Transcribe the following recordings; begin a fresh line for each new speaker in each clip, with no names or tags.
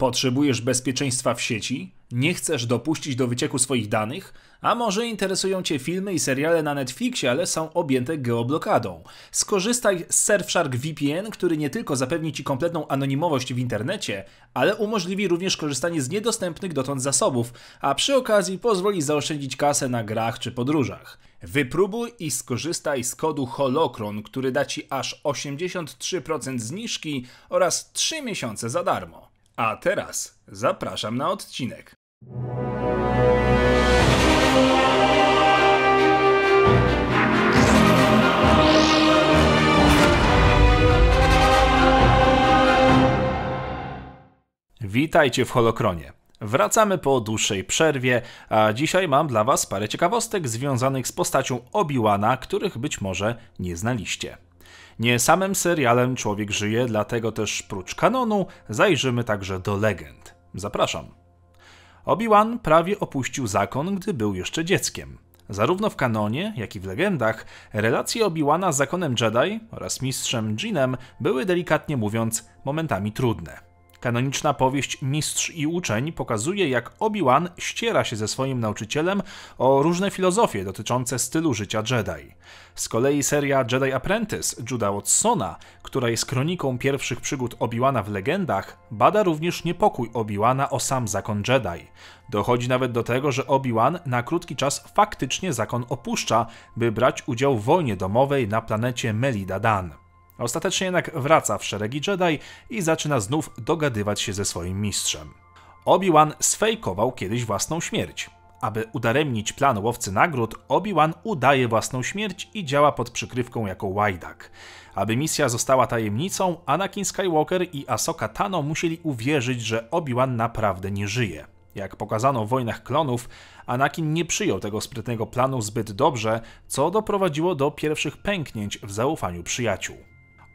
Potrzebujesz bezpieczeństwa w sieci? Nie chcesz dopuścić do wycieku swoich danych? A może interesują Cię filmy i seriale na Netflixie, ale są objęte geoblokadą? Skorzystaj z Surfshark VPN, który nie tylko zapewni Ci kompletną anonimowość w internecie, ale umożliwi również korzystanie z niedostępnych dotąd zasobów, a przy okazji pozwoli zaoszczędzić kasę na grach czy podróżach. Wypróbuj i skorzystaj z kodu Holokron, który da Ci aż 83% zniżki oraz 3 miesiące za darmo. A teraz zapraszam na odcinek. Witajcie w Holokronie. Wracamy po dłuższej przerwie, a dzisiaj mam dla Was parę ciekawostek związanych z postacią Obi-Wana, których być może nie znaliście. Nie samym serialem człowiek żyje, dlatego też prócz kanonu zajrzymy także do legend. Zapraszam. Obi-Wan prawie opuścił zakon, gdy był jeszcze dzieckiem. Zarówno w kanonie, jak i w legendach, relacje Obi-Wana z zakonem Jedi oraz mistrzem Jinem były delikatnie mówiąc momentami trudne. Kanoniczna powieść Mistrz i Uczeń pokazuje, jak Obi-Wan ściera się ze swoim nauczycielem o różne filozofie dotyczące stylu życia Jedi. Z kolei seria Jedi Apprentice Juda Watsona, która jest kroniką pierwszych przygód Obi-Wana w legendach, bada również niepokój Obi-Wana o sam zakon Jedi. Dochodzi nawet do tego, że Obi-Wan na krótki czas faktycznie zakon opuszcza, by brać udział w wojnie domowej na planecie Dan ostatecznie jednak wraca w szeregi Jedi i zaczyna znów dogadywać się ze swoim mistrzem. Obi-Wan sfejkował kiedyś własną śmierć. Aby udaremnić plan łowcy nagród, Obi-Wan udaje własną śmierć i działa pod przykrywką jako łajdak. Aby misja została tajemnicą, Anakin Skywalker i Ahsoka Tano musieli uwierzyć, że Obi-Wan naprawdę nie żyje. Jak pokazano w Wojnach Klonów, Anakin nie przyjął tego sprytnego planu zbyt dobrze, co doprowadziło do pierwszych pęknięć w zaufaniu przyjaciół.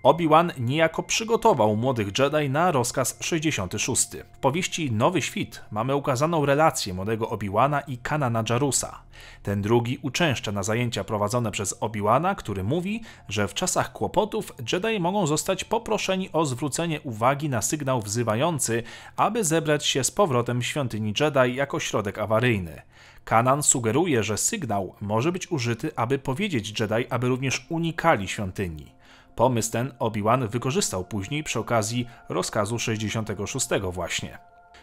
Obi-Wan niejako przygotował młodych Jedi na rozkaz 66. W powieści Nowy Świt mamy ukazaną relację młodego Obi-Wana i Kanana Jarusa. Ten drugi uczęszcza na zajęcia prowadzone przez Obi-Wana, który mówi, że w czasach kłopotów Jedi mogą zostać poproszeni o zwrócenie uwagi na sygnał wzywający, aby zebrać się z powrotem świątyni Jedi jako środek awaryjny. Kanan sugeruje, że sygnał może być użyty, aby powiedzieć Jedi, aby również unikali świątyni. Pomysł ten Obi-Wan wykorzystał później przy okazji rozkazu 66 właśnie.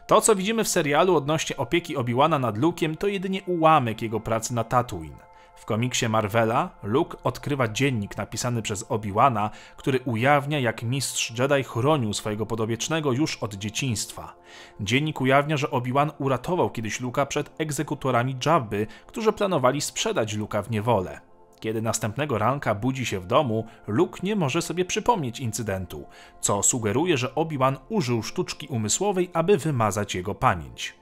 To, co widzimy w serialu odnośnie opieki Obi-Wana nad Luke'iem, to jedynie ułamek jego pracy na Tatooine. W komiksie Marvela Luke odkrywa dziennik napisany przez Obi-Wana, który ujawnia jak mistrz Jedi chronił swojego podobiecznego już od dzieciństwa. Dziennik ujawnia, że Obi-Wan uratował kiedyś Luka przed egzekutorami Jabby, którzy planowali sprzedać Luka w niewolę. Kiedy następnego ranka budzi się w domu, Luke nie może sobie przypomnieć incydentu, co sugeruje, że Obi-Wan użył sztuczki umysłowej, aby wymazać jego pamięć.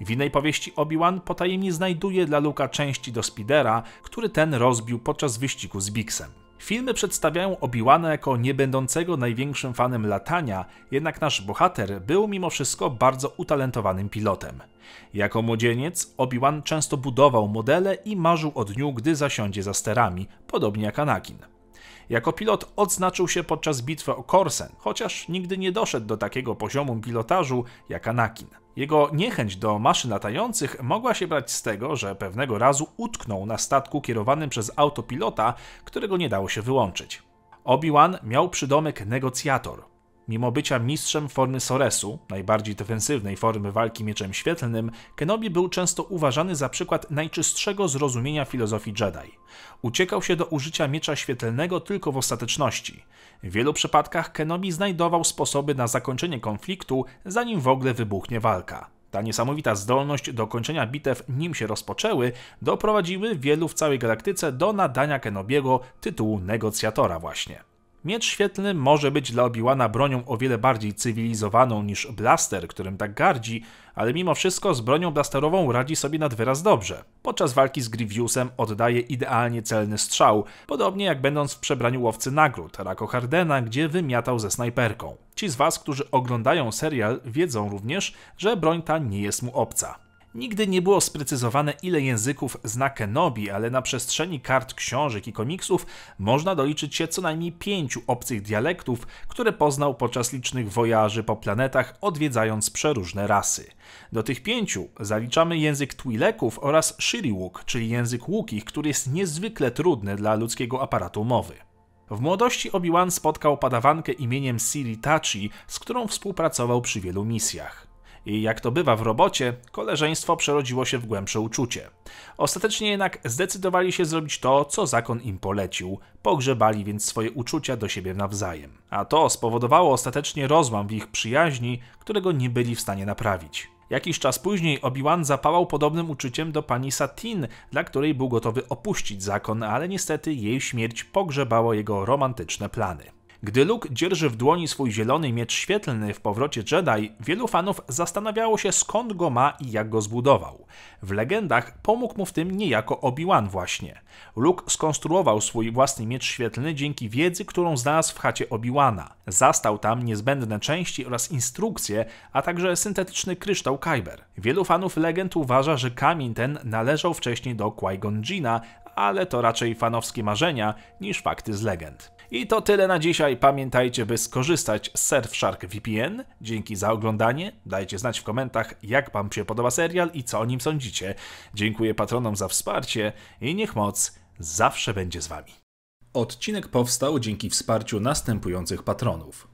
W innej powieści Obi-Wan potajemnie znajduje dla Luka części do Spidera, który ten rozbił podczas wyścigu z Bixem. Filmy przedstawiają Obiłana jako niebędącego największym fanem latania, jednak nasz bohater był mimo wszystko bardzo utalentowanym pilotem. Jako młodzieniec Obiłan często budował modele i marzył o dniu, gdy zasiądzie za sterami, podobnie jak Anakin. Jako pilot odznaczył się podczas bitwy o Korsen, chociaż nigdy nie doszedł do takiego poziomu pilotażu jak Anakin. Jego niechęć do maszyn latających mogła się brać z tego, że pewnego razu utknął na statku kierowanym przez autopilota, którego nie dało się wyłączyć. Obi-Wan miał przydomek negocjator, Mimo bycia mistrzem formy Soresu, najbardziej defensywnej formy walki mieczem świetlnym, Kenobi był często uważany za przykład najczystszego zrozumienia filozofii Jedi. Uciekał się do użycia miecza świetlnego tylko w ostateczności. W wielu przypadkach Kenobi znajdował sposoby na zakończenie konfliktu, zanim w ogóle wybuchnie walka. Ta niesamowita zdolność do kończenia bitew, nim się rozpoczęły, doprowadziły wielu w całej galaktyce do nadania Kenobiego tytułu negocjatora właśnie. Miecz świetlny może być dla Obiłana bronią o wiele bardziej cywilizowaną niż blaster, którym tak gardzi, ale mimo wszystko z bronią blasterową radzi sobie nad wyraz dobrze. Podczas walki z Grievousem oddaje idealnie celny strzał, podobnie jak będąc w przebraniu łowcy nagród, Rako Hardena, gdzie wymiatał ze snajperką. Ci z Was, którzy oglądają serial, wiedzą również, że broń ta nie jest mu obca. Nigdy nie było sprecyzowane, ile języków zna Kenobi, ale na przestrzeni kart książek i komiksów można doliczyć się co najmniej pięciu obcych dialektów, które poznał podczas licznych wojaży po planetach, odwiedzając przeróżne rasy. Do tych pięciu zaliczamy język Twileków oraz Shiriwuk, czyli język Łukich, który jest niezwykle trudny dla ludzkiego aparatu mowy. W młodości Obi-Wan spotkał padawankę imieniem Siri Tachi, z którą współpracował przy wielu misjach. I jak to bywa w robocie, koleżeństwo przerodziło się w głębsze uczucie. Ostatecznie jednak zdecydowali się zrobić to, co zakon im polecił, pogrzebali więc swoje uczucia do siebie nawzajem. A to spowodowało ostatecznie rozłam w ich przyjaźni, którego nie byli w stanie naprawić. Jakiś czas później Obi-Wan zapałał podobnym uczuciem do pani Satin, dla której był gotowy opuścić zakon, ale niestety jej śmierć pogrzebało jego romantyczne plany. Gdy Luke dzierży w dłoni swój zielony miecz świetlny w powrocie Jedi, wielu fanów zastanawiało się skąd go ma i jak go zbudował. W legendach pomógł mu w tym niejako Obi-Wan właśnie. Luke skonstruował swój własny miecz świetlny dzięki wiedzy, którą znalazł w chacie Obi-Wana. Zastał tam niezbędne części oraz instrukcje, a także syntetyczny kryształ Kyber. Wielu fanów legend uważa, że kamień ten należał wcześniej do Qui-Gon Jina, ale to raczej fanowskie marzenia niż fakty z legend. I to tyle na dzisiaj. Pamiętajcie, by skorzystać z Surfshark VPN. Dzięki za oglądanie. Dajcie znać w komentarzach, jak Wam się podoba serial i co o nim sądzicie. Dziękuję patronom za wsparcie i niech moc zawsze będzie z Wami. Odcinek powstał dzięki wsparciu następujących patronów.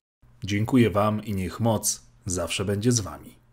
Dziękuję Wam i niech moc zawsze będzie z Wami.